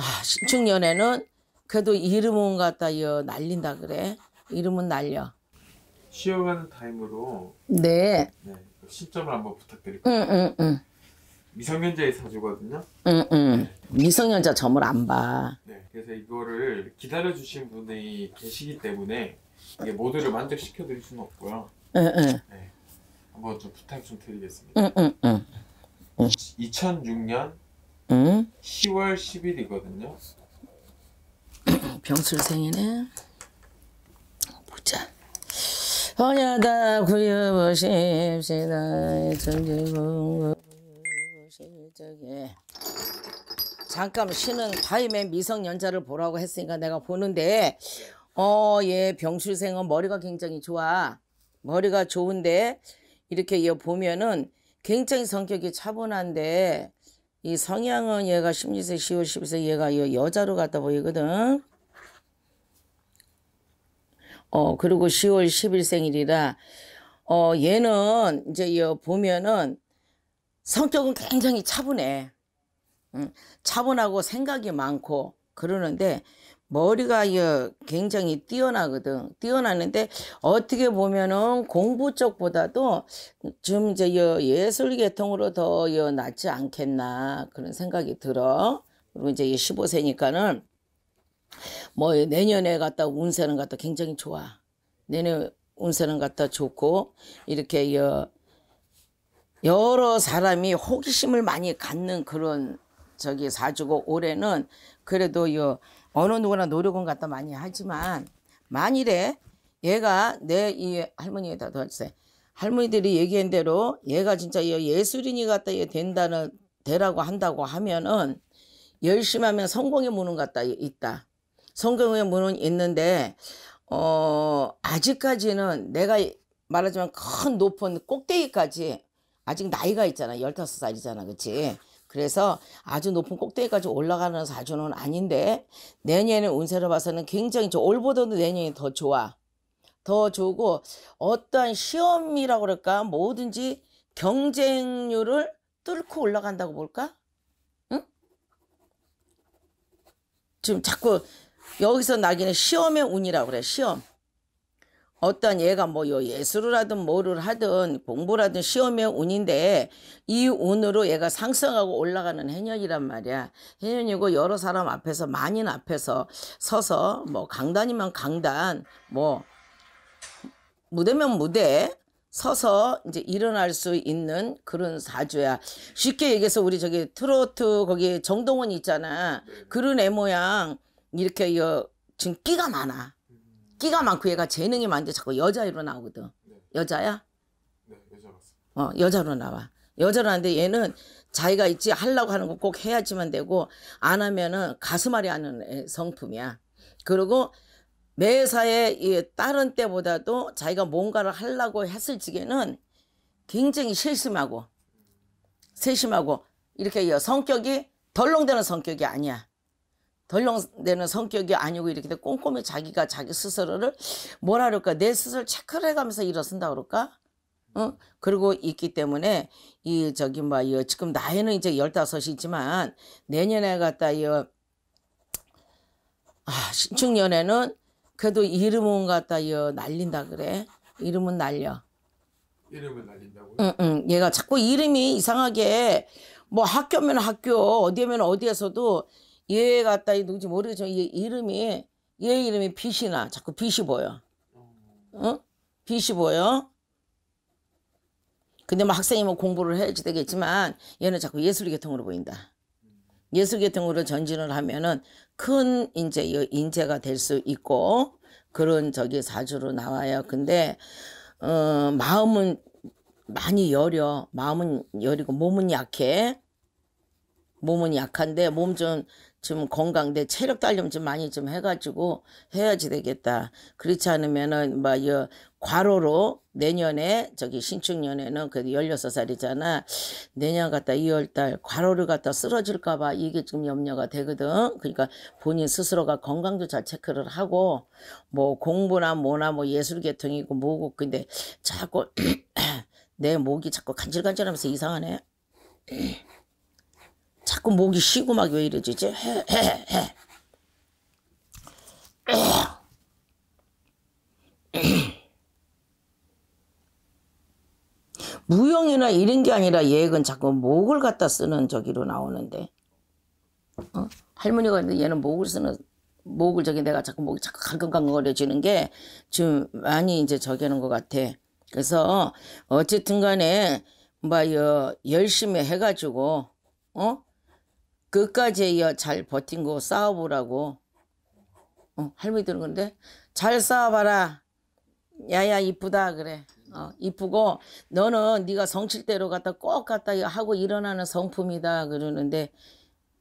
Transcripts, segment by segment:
아, 신축년에는 그래도 이름은 갖다 날린다 그래. 이름은 날려. 쉬어가는 타임으로 네. 네 시점을 한번 부탁드릴게요. 응, 응, 응. 미성년자의 사주거든요. 응, 응. 미성년자 점을 안 봐. 네, 그래서 이거를 기다려주신 분이 계시기 때문에 이게 모두를 만족시켜 드릴 수는 없고요. 응, 응. 네, 한번 좀 부탁 좀 드리겠습니다. 응, 응, 응. 2006년 응? 10월 10일이거든요. 병술 생이네. 보자. 언야다 구여보십시다. 전지궁 구여보십시게 잠깐 쉬는 바임의 미성년자를 보라고 했으니까 내가 보는데 어, 얘 병출생은 머리가 굉장히 좋아. 머리가 좋은데 이렇게 얘 보면은 굉장히 성격이 차분한데 이 성향은 얘가 16세, 10월 12세 얘가 여자로 갖다 보이거든. 어, 그리고 10월 10일 생일이라, 어, 얘는 이제 여 보면은 성격은 굉장히 차분해. 응. 차분하고 생각이 많고 그러는데 머리가 굉장히 뛰어나거든. 뛰어나는데 어떻게 보면은 공부 쪽보다도 좀 이제 예술 계통으로 더 낫지 않겠나 그런 생각이 들어. 그리고 이제 15세니까는 뭐 내년에 갔다 운세는 갔다 굉장히 좋아. 내년 운세는 갔다 좋고 이렇게 여러 사람이 호기심을 많이 갖는 그런 저기 사주고 올해는 그래도 여 어느 누구나 노력은 갖다 많이 하지만 만일에 얘가 내 이 할머니에다 도와주세요. 할머니들이 얘기한 대로 얘가 진짜 예술인이 갖다얘 된다는 되라고 한다고 하면은 열심히 하면 성공의 문은 갖다 있다. 성공의 문은 있는데 어 아직까지는 내가 말하자면 큰 높은 꼭대기까지 아직 나이가 있잖아. 열다섯 살이잖아 그치? 그래서 아주 높은 꼭대기까지 올라가는 사주는 아닌데 내년에 운세로 봐서는 굉장히 좋 올보다도 내년이 더 좋아. 더 좋고 어떠한 시험이라고 그럴까 뭐든지 경쟁률을 뚫고 올라간다고 볼까? 응? 지금 자꾸 여기서 나기는 시험의 운이라고 그래 시험 어떤 얘가 뭐 요 예술을 하든 뭐를 하든 공부를하든 시험의 운인데 이 운으로 얘가 상승하고 올라가는 해년이란 말이야. 해년이고 여러 사람 앞에서 만인 앞에서 서서 뭐 강단이면 강단 뭐 무대면 무대 서서 이제 일어날 수 있는 그런 사주야. 쉽게 얘기해서 우리 저기 트로트 거기 정동원 있잖아. 그런 애 모양 이렇게 여 지금 끼가 많아. 끼가 많고 얘가 재능이 많은데 자꾸 여자애로 나오거든. 네. 여자야? 네, 여자 맞 어, 여자로 나와. 여자로 하는데 얘는 자기가 있지 하려고 하는 거 꼭 해야지만 되고 안 하면은 가슴앓이 하는 성품이야. 그리고 매사에 다른 때보다도 자기가 뭔가를 하려고 했을 적에는 굉장히 실심하고 세심하고 이렇게 성격이 덜렁대는 성격이 아니야. 덜렁대는 성격이 아니고 이렇게 꼼꼼히 자기가 자기 스스로를 뭐라 그럴까 내 스스로 체크를 해가면서 일어선다 그럴까 응? 그리고 있기 때문에 이 저기 뭐이 지금 나이는 이제 열다섯이지만 내년에 갔다 이 아, 신축년에는 그래도 이름은 갖다 이 날린다 그래 이름은 날려 이름은 날린다고요? 응, 응. 얘가 자꾸 이름이 이상하게 뭐 학교면 학교 어디면 어디에서도 얘 같다 이 누구지 모르겠지만 얘 이름이 얘 이름이 빛이 나 자꾸 빛이 보여 응? 어? 빛이 보여 근데 뭐 학생이 면 공부를 해야지 되겠지만 얘는 자꾸 예술 계통으로 보인다 예술 계통으로 전진을 하면은 큰 인재 인재가 될 수 있고 그런 저기 사주로 나와요 근데 어, 마음은 많이 여려 마음은 여리고 몸은 약해 몸은 약한데 몸 좀 좀건강돼 체력 단련 좀 많이 좀 해가지고 해야지 되겠다. 그렇지 않으면은 뭐 여, 과로로 내년에 저기 신축년에는 그 열여섯 살이잖아 내년 갔다 이월달 과로를 갖다 쓰러질까 봐 이게 지금 염려가 되거든. 그러니까 본인 스스로가 건강도 잘 체크를 하고 뭐 공부나 뭐나 뭐 예술 계통이고 뭐고 근데 자꾸 내 목이 자꾸 간질간질하면서 이상하네. 자꾸 목이 쉬고 막 왜 이러지? 해, 해, 해. 무용이나 이런 게 아니라 얘는 자꾸 목을 갖다 쓰는 저기로 나오는데 어? 할머니가 근데 얘는 목을 쓰는 목을 저기 내가 자꾸 목이 자꾸 갈강갈강거려지는 게 지금 많이 이제 저기는 것 같아. 그래서 어쨌든 간에 뭐여 열심히 해가지고 어 끝까지 잘 버틴 거 싸워보라고 어, 할머니들은 그데잘 싸워봐라 야야 이쁘다 그래 어, 이쁘고 너는 네가 성칠대로갔다꼭갔다 하고 일어나는 성품이다 그러는데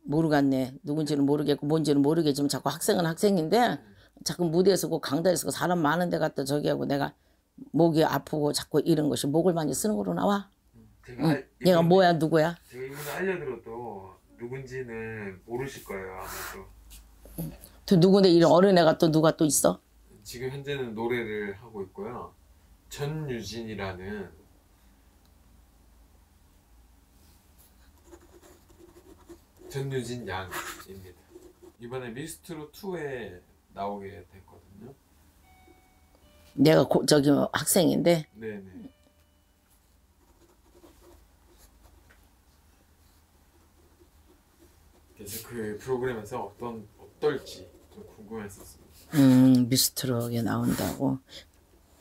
모르겠네 누군지는 모르겠고 뭔지는 모르겠지만 자꾸 학생은 학생인데 자꾸 무대에서 고 그 강단에서 고 그 사람 많은 데갔다 저기 하고 내가 목이 아프고 자꾸 이런 것이 목을 많이 쓰는 걸로 나와 음, 응. 얘가 뭐야 누구야 제가 이분 알려드려도 누군지는 모르실 거예요 아마도. 또 누군데 이런 어른애가 또 누가 또 있어? 지금 현재는 노래를 하고 있고요. 전유진이라는 전유진 양입니다. 이번에 미스트로 2에 나오게 됐거든요. 내가 고, 저기 뭐 학생인데. 네네. 그래그 프로그램에서 어떤 어떨지 좀 궁금했었습니다. 음 미스트럭에 나온다고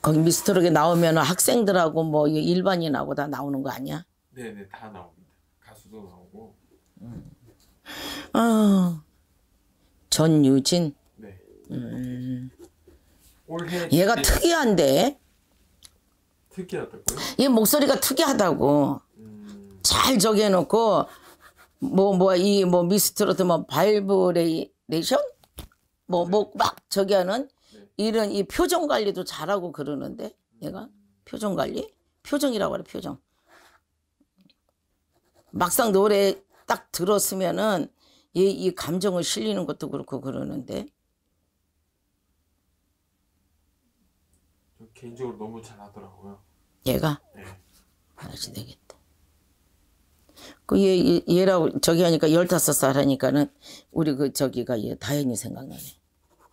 거기 미스트럭에 나오면 학생들하고 뭐 일반인하고 다 나오는 거 아니야? 네네 다 나옵니다. 가수도 나오고. 아 전유진. 네. 음. 올해 얘가 네. 특이한데. 특이하다고요? 얘 목소리가 특이하다고. 음. 잘저 해놓고 뭐뭐이뭐 미스트로트 뭐 바이브레이션 뭐 뭐 막 저기 하는 네. 이런 이 표정 관리도 잘하고 그러는데 얘가 표정 관리 표정이라고 그래 표정 막상 노래 딱 들었으면은 이, 이 감정을 실리는 것도 그렇고 그러는데 개인적으로 너무 잘하더라고요. 얘가? 네. 알아 되겠다. 그 얘, 얘, 라고 저기 하니까 열다섯 살 하니까는 우리 그 저기가 얘 다현이 생각나네.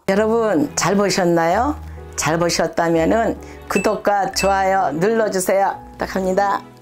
여러분 잘 보셨나요? 잘 보셨다면은 구독과 좋아요 눌러주세요. 부탁합니다.